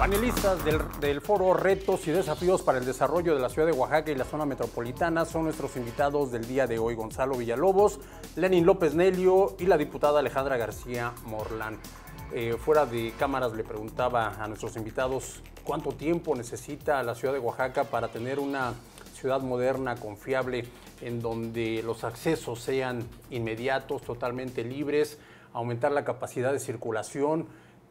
Panelistas del, foro Retos y Desafíos para el Desarrollo de la Ciudad de Oaxaca y la Zona Metropolitana son nuestros invitados del día de hoy, Gonzalo Villalobos, Lenin López Nelio y la diputada Alejandra García Morlán. Eh, fuera de cámaras le preguntaba a nuestros invitados cuánto tiempo necesita la Ciudad de Oaxaca para tener una ciudad moderna, confiable, en donde los accesos sean inmediatos, totalmente libres, aumentar la capacidad de circulación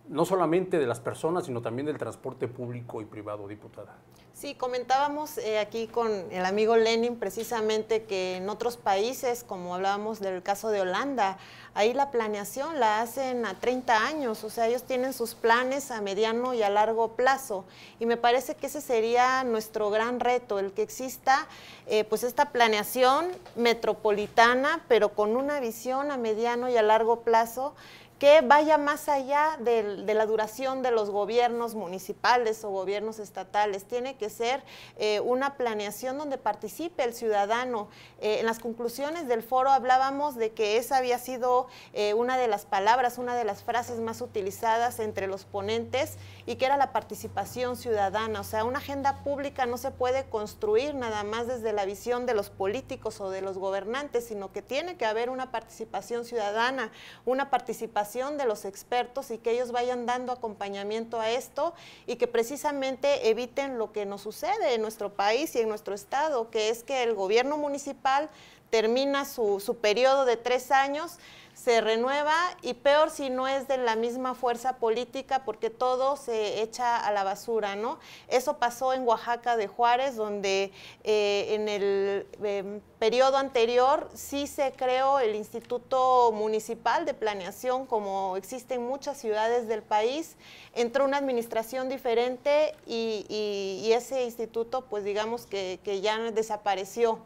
no solamente de las personas, sino también del transporte público y privado, diputada. Sí, comentábamos eh, aquí con el amigo Lenin precisamente que en otros países, como hablábamos del caso de Holanda, ahí la planeación la hacen a 30 años, o sea, ellos tienen sus planes a mediano y a largo plazo. Y me parece que ese sería nuestro gran reto, el que exista eh, pues esta planeación metropolitana, pero con una visión a mediano y a largo plazo que vaya más allá de, la duración de los gobiernos municipales o gobiernos estatales. Tiene que ser eh, una planeación donde participe el ciudadano. Eh, en las conclusiones del foro hablábamos de que esa había sido eh, una de las palabras, una de las frases más utilizadas entre los ponentes y que era la participación ciudadana. O sea, una agenda pública no se puede construir nada más desde la visión de los políticos o de los gobernantes, sino que tiene que haber una participación ciudadana, una participación de los expertos y que ellos vayan dando acompañamiento a esto y que precisamente eviten lo que nos sucede en nuestro país y en nuestro estado, que es que el gobierno municipal termina su, periodo de tres años, se renueva y peor si no es de la misma fuerza política porque todo se echa a la basura, ¿no? Eso pasó en Oaxaca de Juárez, donde eh, en el... Em, periodo anterior sí se creó el Instituto Municipal de Planeación, como existe en muchas ciudades del país, entró una administración diferente y, ese instituto, pues digamos que, que ya desapareció.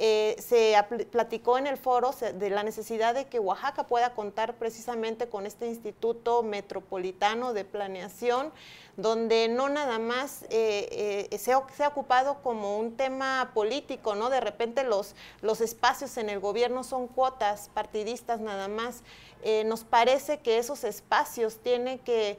Eh, se platicó en el foro de la necesidad de que Oaxaca pueda contar precisamente con este Instituto Metropolitano de Planeación, donde no nada más eh, eh, se, se, ha ocupado como un tema político, ¿no? De repente los, los espacios en el gobierno son cuotas partidistas nada más. Eh, nos parece que esos espacios eh,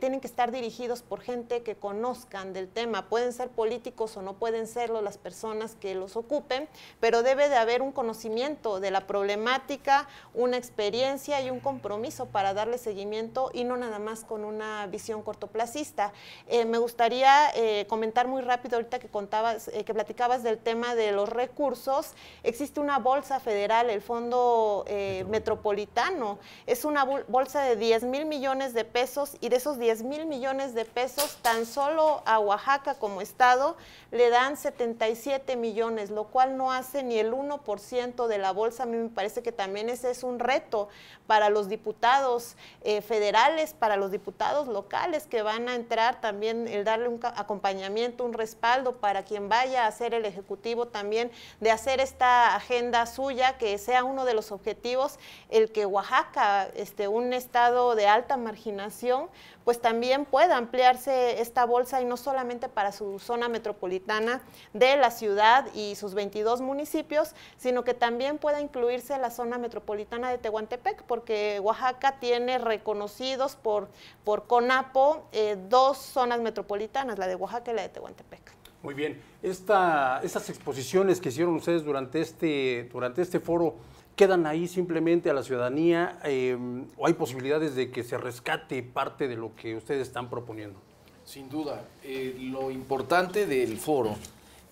tienen que, estar dirigidos por gente que conozcan del tema. Pueden ser políticos o no pueden serlo las personas que los ocupen, pero debe de haber un conocimiento de la problemática, una experiencia y un compromiso para darle seguimiento y no nada más con una visión cortoplacista. Eh, me gustaría comentar muy rápido ahorita que contabas, que platicabas del tema de los recursos existe una bolsa federal, el Fondo eh, Metropolitano. Es una bolsa de 10 mil millones de pesos y de esos 10 mil millones de pesos, tan solo a Oaxaca como estado le dan 77 millones, lo cual no hace ni el 1% de la bolsa. A mí me parece que también ese es un reto para los diputados eh, federales, para los diputados locales que van a entrar también el darle un acompañamiento, un respaldo para quien vaya a ser el ejecutivo también de hacer esta agenda suya, que sea uno de los objetivos, el que Oaxaca, este, un estado de alta marginación, pues también pueda ampliarse esta bolsa y no solamente para su zona metropolitana de la ciudad y sus 22 municipios, sino que también pueda incluirse la zona metropolitana de Tehuantepec, porque Oaxaca tiene reconocidos por, por CONAPO eh, dos zonas metropolitanas, la de Oaxaca y la de Tehuantepec. Muy bien. estas exposiciones que hicieron ustedes durante este, durante este foro, ¿quedan ahí simplemente a la ciudadanía em, o hay posibilidades de que se rescate parte de lo que ustedes están proponiendo? Sin duda. Eh, lo importante del foro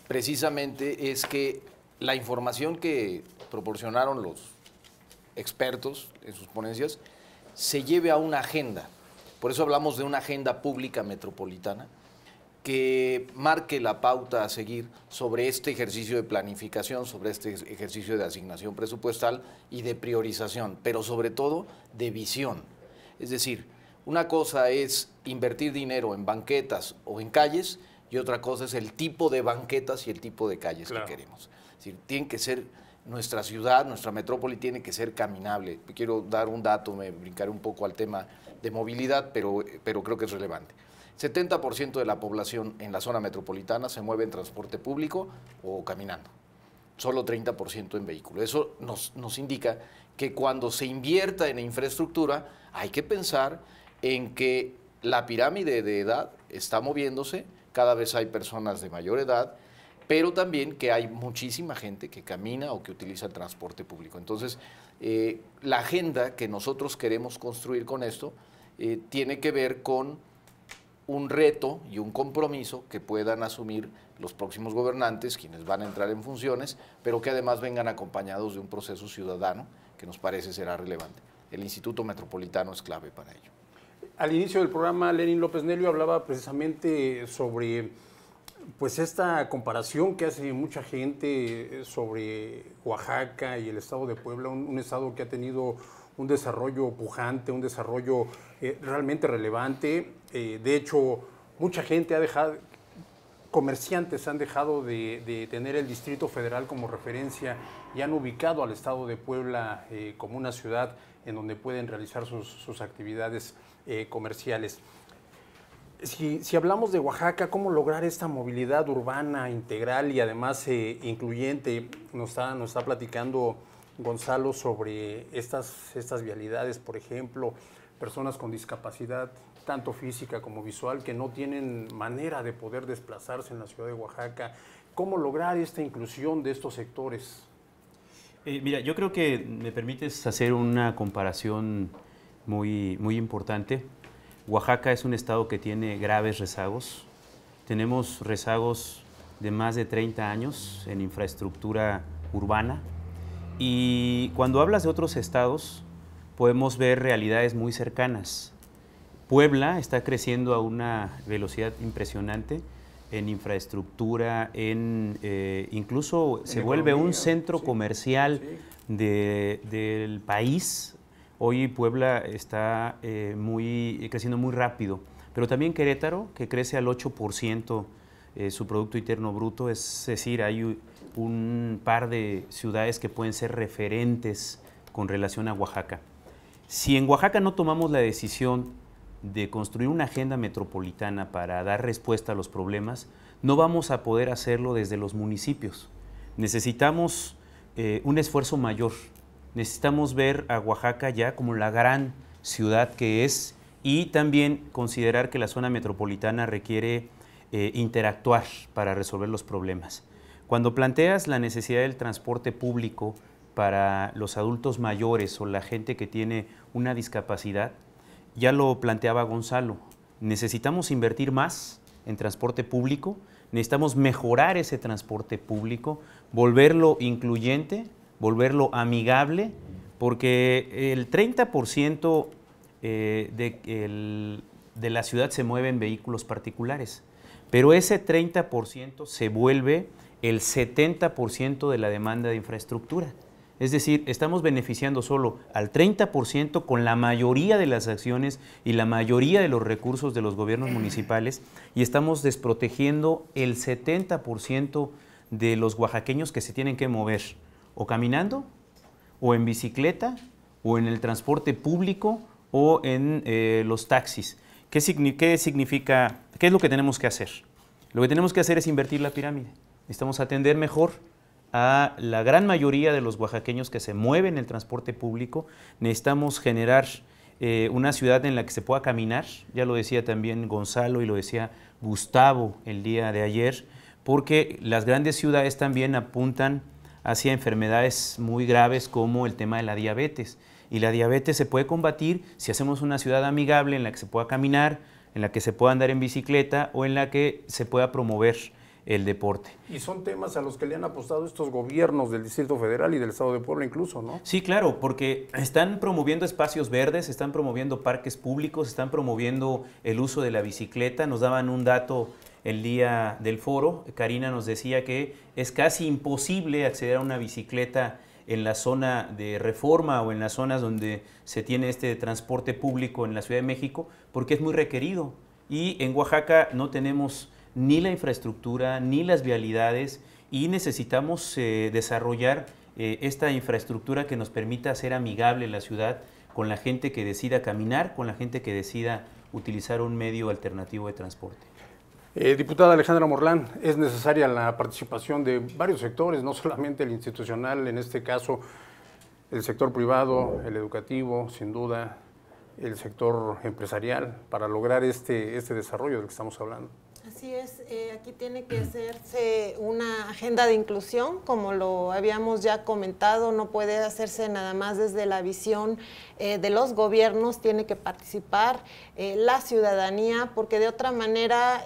precisamente es que la información que proporcionaron los expertos en sus ponencias se lleve a una agenda. Por eso hablamos de una agenda pública metropolitana que marque la pauta a seguir sobre este ejercicio de planificación, sobre este ejercicio de asignación presupuestal y de priorización, pero sobre todo de visión. Es decir, una cosa es invertir dinero en banquetas o en calles y otra cosa es el tipo de banquetas y el tipo de calles que queremos. Es decir, tiene que ser nuestra ciudad, nuestra metrópoli tiene que ser caminable. Quiero dar un dato, me brincaré un poco al tema de movilidad, pero creo que es relevante. 70% de la población en la zona metropolitana se mueve en transporte público o caminando, solo 30% en vehículo. Eso nos, indica que cuando se invierta en infraestructura hay que pensar en que la pirámide de edad está moviéndose, cada vez hay personas de mayor edad, pero también que hay muchísima gente que camina o que utiliza el transporte público. Entonces, eh, la agenda que nosotros queremos construir con esto eh, tiene que ver con un reto y un compromiso que puedan asumir los próximos gobernantes, quienes van a entrar en funciones, pero que además vengan acompañados de un proceso ciudadano que nos parece será relevante. El Instituto Metropolitano es clave para ello. Al inicio del programa, Lenin López Nelio hablaba precisamente sobre pues esta comparación que hace mucha gente sobre Oaxaca y el estado de Puebla, un estado que ha tenido un desarrollo pujante, un desarrollo eh, realmente relevante. Eh, de hecho, mucha gente ha dejado, comerciantes han dejado de, tener el Distrito Federal como referencia y han ubicado al Estado de Puebla eh, como una ciudad en donde pueden realizar sus, actividades comerciales. Si, si, hablamos de Oaxaca, ¿cómo lograr esta movilidad urbana integral y además incluyente? Nos está, nos está platicando Gonzalo, sobre estas, estas vialidades, por ejemplo, personas con discapacidad, tanto física como visual, que no tienen manera de poder desplazarse en la ciudad de Oaxaca. ¿Cómo lograr esta inclusión de estos sectores? Eh, mira, yo creo que me permites hacer una comparación muy, muy importante. Oaxaca es un estado que tiene graves rezagos. Tenemos rezagos de más de 30 años en infraestructura urbana, y cuando hablas de otros estados, podemos ver realidades muy cercanas. Puebla está creciendo a una velocidad impresionante en infraestructura, en eh, incluso se vuelve un centro comercial del país. Hoy Puebla está eh, muy, creciendo muy rápido, pero también Querétaro, que crece al 8% eh, su Producto Interno Bruto, es decir, hay un par de ciudades que pueden ser referentes con relación a Oaxaca. Si en Oaxaca no tomamos la decisión de construir una agenda metropolitana para dar respuesta a los problemas, no vamos a poder hacerlo desde los municipios. Necesitamos eh, un esfuerzo mayor. Necesitamos ver a Oaxaca ya como la gran ciudad que es y también considerar que la zona metropolitana requiere eh, interactuar para resolver los problemas. Cuando planteas la necesidad del transporte público para los adultos mayores o la gente que tiene una discapacidad, ya lo planteaba Gonzalo, necesitamos invertir más en transporte público, necesitamos mejorar ese transporte público, volverlo incluyente, volverlo amigable, porque el 30% eh, de, de la ciudad se mueve en vehículos particulares, pero ese 30% se vuelve el 70% de la demanda de infraestructura. Es decir, estamos beneficiando solo al 30% con la mayoría de las acciones y la mayoría de los recursos de los gobiernos municipales y estamos desprotegiendo el 70% de los oaxaqueños que se tienen que mover o caminando o en bicicleta o en el transporte público o en eh, los taxis. ¿Qué significa? ¿Qué es lo que tenemos que hacer? Lo que tenemos que hacer es invertir la pirámide necesitamos atender mejor a la gran mayoría de los oaxaqueños que se mueven en el transporte público, necesitamos generar eh, una ciudad en la que se pueda caminar, ya lo decía también Gonzalo y lo decía Gustavo el día de ayer, porque las grandes ciudades también apuntan hacia enfermedades muy graves como el tema de la diabetes. Y la diabetes se puede combatir si hacemos una ciudad amigable en la que se pueda caminar, en la que se pueda andar en bicicleta o en la que se pueda promover el deporte. Y son temas a los que le han apostado estos gobiernos del Distrito Federal y del Estado de Puebla incluso, ¿no? Sí, claro, porque están promoviendo espacios verdes, están promoviendo parques públicos, están promoviendo el uso de la bicicleta. Nos daban un dato el día del foro, Karina nos decía que es casi imposible acceder a una bicicleta en la zona de reforma o en las zonas donde se tiene este transporte público en la Ciudad de México, porque es muy requerido. Y en Oaxaca no tenemos ni la infraestructura, ni las vialidades y necesitamos eh, desarrollar eh, esta infraestructura que nos permita ser amigable la ciudad con la gente que decida caminar, con la gente que decida utilizar un medio alternativo de transporte. Eh, diputada Alejandra Morlán, es necesaria la participación de varios sectores, no solamente el institucional, en este caso el sector privado, el educativo, sin duda, el sector empresarial, para lograr este, este desarrollo del que estamos hablando. Así es, eh, aquí tiene que hacerse una agenda de inclusión, como lo habíamos ya comentado, no puede hacerse nada más desde la visión eh, de los gobiernos, tiene que participar eh, la ciudadanía, porque de otra manera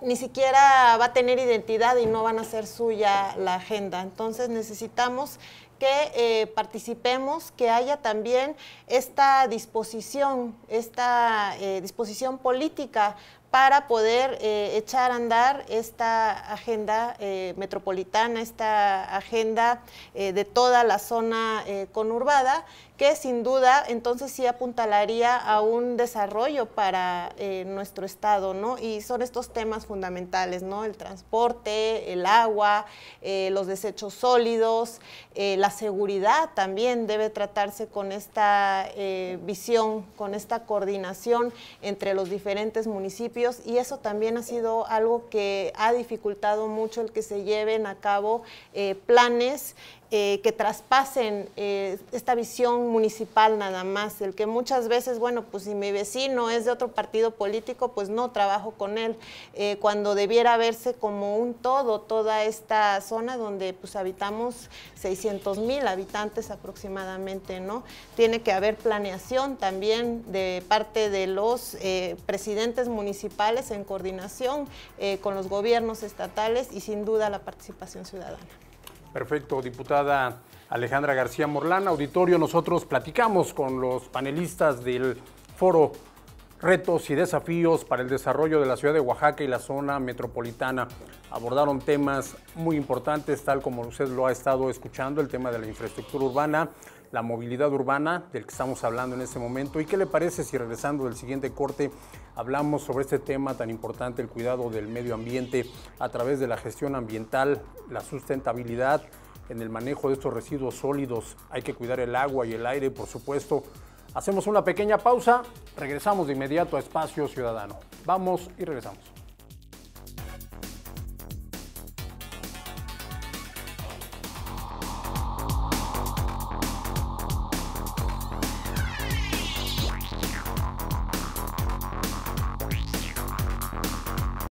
ni siquiera va a tener identidad y no van a ser suya la agenda. Entonces necesitamos que participemos, que haya también esta disposición, esta disposición política para poder eh, echar a andar esta agenda eh, metropolitana, esta agenda eh, de toda la zona conurbada, que sin duda entonces sí apuntalaría a un desarrollo para nuestro estado, ¿no? Y son estos temas fundamentales, ¿no? El transporte, el agua, los desechos sólidos, la seguridad también debe tratarse con esta visión, con esta coordinación entre los diferentes municipios y eso también ha sido algo que ha dificultado mucho el que se lleven a cabo eh, planes eh, que traspasen eh, esta visión municipal nada más, el que muchas veces, bueno, pues si mi vecino es de otro partido político, pues no trabajo con él, eh, cuando debiera verse como un todo, toda esta zona donde pues habitamos 600 mil habitantes aproximadamente, ¿no? Tiene que haber planeación también de parte de los presidentes municipales en coordinación con los gobiernos estatales y sin duda la participación ciudadana. Perfecto, diputada Alejandra García Morlán. Auditorio, nosotros platicamos con los panelistas del foro Retos y desafíos para el desarrollo de la ciudad de Oaxaca y la zona metropolitana. Abordaron temas muy importantes, tal como usted lo ha estado escuchando, el tema de la infraestructura urbana, la movilidad urbana del que estamos hablando en este momento. ¿Y qué le parece si regresando del siguiente corte hablamos sobre este tema tan importante, el cuidado del medio ambiente a través de la gestión ambiental, la sustentabilidad en el manejo de estos residuos sólidos? Hay que cuidar el agua y el aire, por supuesto. Hacemos una pequeña pausa, regresamos de inmediato a Espacio Ciudadano. Vamos y regresamos.